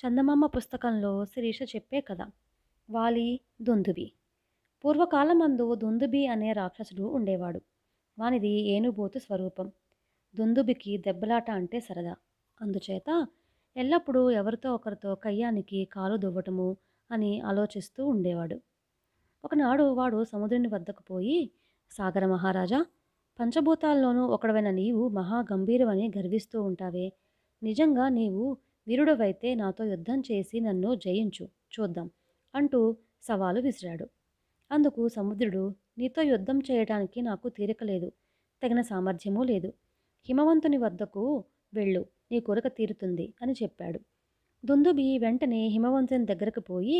చందమామ పుస్తకంలో శిరీష చెప్పే కథ వాలి దొందుబి పూర్వకాలమందు దొందుబి అనే రాక్షసుడు ఉండేవాడు వానిది ఏనుబోతు స్వరూపం దొందుబికి దెబ్బలాట అంటే సరదా అందుచేత ఎల్లప్పుడూ ఎవరితో ఒకరితో కయ్యానికి కాలు దువ్వటము అని ఆలోచిస్తూ ఉండేవాడు ఒకనాడు వాడు సముద్రుని వద్దకు పోయి సాగర మహారాజా పంచభూతాల్లోనూ ఒకడవైన నీవు మహాగంభీరమని గర్విస్తూ ఉంటావే నిజంగా నీవు వీరుడవైతే నాతో యుద్ధం చేసి నన్ను జయించు చూద్దాం అంటూ సవాలు విసిరాడు అందుకు సముద్రుడు నీతో యుద్ధం చేయడానికి నాకు తీరిక లేదు తగిన సామర్థ్యమూ లేదు హిమవంతుని వద్దకు వెళ్ళు నీ కొరక తీరుతుంది అని చెప్పాడు దుందుబి వెంటనే హిమవంతుని దగ్గరకు పోయి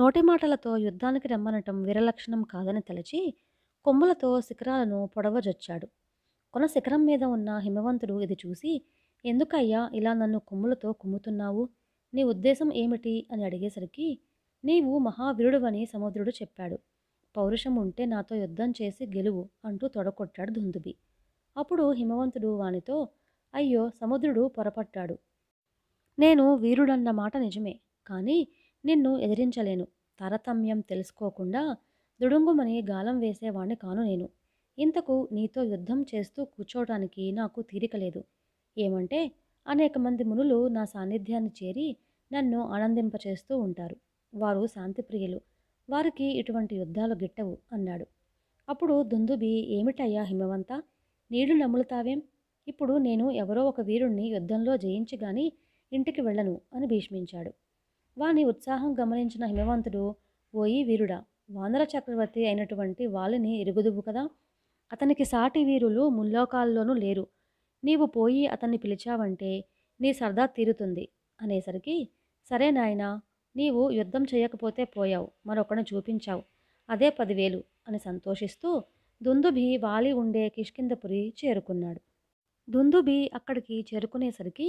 నోటి మాటలతో యుద్ధానికి రమ్మనటం విరలక్షణం కాదని తలచి కొమ్ములతో శిఖరాలను పొడవజొచ్చాడు కొన శిఖరం మీద ఉన్న హిమవంతుడు ఇది చూసి ఎందుకయ్యా ఇలా నన్ను కొమ్ములతో కుమ్ముతున్నావు నీ ఉద్దేశం ఏమిటి అని అడిగేసరికి నీవు మహావీరుడువని సముద్రుడు చెప్పాడు పౌరుషం ఉంటే నాతో యుద్ధం చేసి గెలువు అంటూ తొడగొట్టాడు దుందుబి అప్పుడు హిమవంతుడు వానితో అయ్యో సముద్రుడు పొరపట్టాడు నేను వీరుడన్న మాట నిజమే కానీ నిన్ను ఎదిరించలేను తారతమ్యం తెలుసుకోకుండా దుడుంగుమని గాలం వేసేవాణ్ణి కాను నేను ఇంతకు నీతో యుద్ధం చేస్తూ కూర్చోవడానికి నాకు తీరిక లేదు ఏమంటే అనేక మంది మునులు నా సాన్నిధ్యాన్ని చేరి నన్ను ఆనందింపచేస్తూ ఉంటారు వారు శాంతిప్రియులు వారికి ఇటువంటి యుద్ధాలు గిట్టవు అన్నాడు అప్పుడు దుందుబి ఏమిటయ్యా హిమవంత నీళ్లు నమ్ములుతావేం ఇప్పుడు నేను ఎవరో ఒక వీరుణ్ణి యుద్ధంలో జయించి గాని ఇంటికి వెళ్ళను అని భీష్మించాడు వాని ఉత్సాహం గమనించిన హిమవంతుడు ఓయి వీరుడా వానర చక్రవర్తి అయినటువంటి వాళ్ళని ఇరుగుదువు కదా అతనికి సాటి వీరులు ముల్లోకాల్లోనూ లేరు నీవు పోయి అతన్ని పిలిచావంటే నీ సరదా తీరుతుంది అనేసరికి సరే నాయన నీవు యుద్ధం చేయకపోతే పోయావు మరొకను చూపించావు అదే పదివేలు అని సంతోషిస్తూ దుందుభి వాలి ఉండే కిష్కిందపురి చేరుకున్నాడు దుందుబి అక్కడికి చేరుకునేసరికి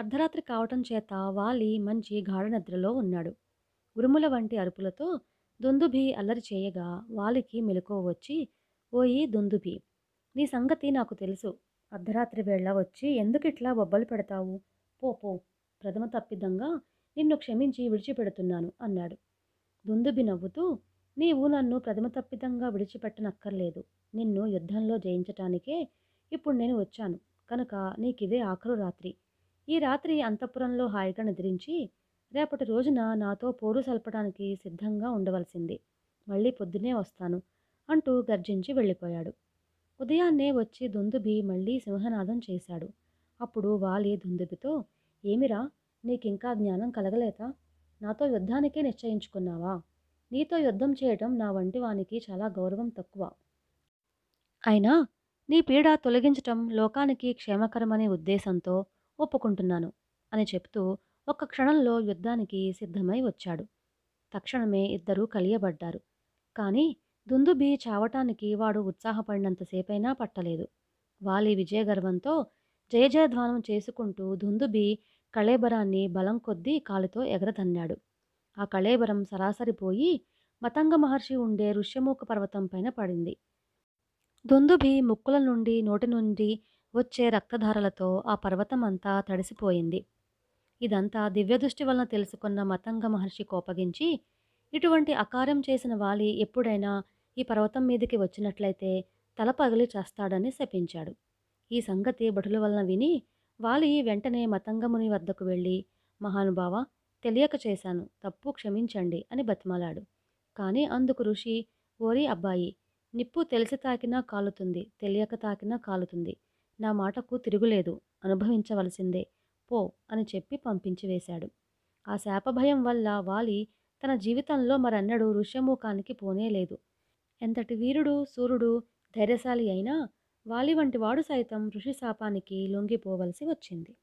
అర్ధరాత్రి కావటం చేత వాలి మంచి గాఢ నిద్రలో ఉన్నాడు ఉరుముల వంటి అరుపులతో దుందుభి అల్లరి చేయగా వాలికి మెలకువ వచ్చి ఓయి దుందుబి నీ సంగతి నాకు తెలుసు అర్ధరాత్రి వేళ వచ్చి ఎందుకు ఇట్లా బొబ్బలు పెడతావు పో పో ప్రథమ తప్పిదంగా నిన్ను క్షమించి విడిచిపెడుతున్నాను అన్నాడు దుందుబి నవ్వుతూ నీవు నన్ను ప్రథమ తప్పిదంగా విడిచిపెట్టనక్కర్లేదు నిన్ను యుద్ధంలో జయించటానికే ఇప్పుడు నేను వచ్చాను కనుక నీకిదే ఆఖరు రాత్రి ఈ రాత్రి అంతఃపురంలో హాయిగా నిద్రించి రేపటి రోజున నాతో పోరు సల్పడానికి సిద్ధంగా ఉండవలసింది మళ్ళీ పొద్దునే వస్తాను అంటూ గర్జించి వెళ్ళిపోయాడు ఉదయాన్నే వచ్చి దుందుబి మళ్ళీ సింహనాదం చేశాడు అప్పుడు వాలి దుందుబితో ఏమిరా నీకింకా జ్ఞానం కలగలేదా నాతో యుద్ధానికే నిశ్చయించుకున్నావా నీతో యుద్ధం చేయటం నా వంటి వానికి చాలా గౌరవం తక్కువ అయినా నీ పీడ తొలగించటం లోకానికి క్షేమకరమనే ఉద్దేశంతో ఒప్పుకుంటున్నాను అని చెప్తూ ఒక్క క్షణంలో యుద్ధానికి సిద్ధమై వచ్చాడు తక్షణమే ఇద్దరూ కలియబడ్డారు కానీ దుందుబి చావటానికి వాడు ఉత్సాహపడినంతసేపైనా పట్టలేదు వాలి విజయగర్వంతో జయజయధ్వానం చేసుకుంటూ దుందుబి కళేబరాన్ని బలం కొద్దీ కాలుతో ఎగరదన్నాడు ఆ కళేబరం సరాసరిపోయి మతంగ మహర్షి ఉండే ఋష్యమూక పర్వతం పైన పడింది దుందుబి ముక్కుల నుండి నోటి నుండి వచ్చే రక్తధారలతో ఆ పర్వతం అంతా తడిసిపోయింది ఇదంతా దివ్యదృష్టి వలన తెలుసుకున్న మతంగ మహర్షి కోపగించి ఇటువంటి అకారం చేసిన వాలి ఎప్పుడైనా ఈ పర్వతం మీదకి వచ్చినట్లయితే తల పగిలి చేస్తాడని శపించాడు ఈ సంగతి భటుల వలన విని వాలి వెంటనే మతంగముని వద్దకు వెళ్ళి మహానుభావ తెలియక చేశాను తప్పు క్షమించండి అని బతిమలాడు కానీ అందుకు ఋషి ఓరి అబ్బాయి నిప్పు తెలిసి తాకినా కాలుతుంది తెలియక తాకినా కాలుతుంది నా మాటకు తిరుగులేదు అనుభవించవలసిందే పో అని చెప్పి పంపించి వేశాడు ఆ శాపభయం వల్ల వాలి తన జీవితంలో మరన్నడూ ఋష్యముఖానికి పోనేలేదు ఎంతటి వీరుడు సూర్యుడు ధైర్యశాలి అయినా వాలి వంటి వాడు సైతం ఋషి శాపానికి లొంగిపోవలసి వచ్చింది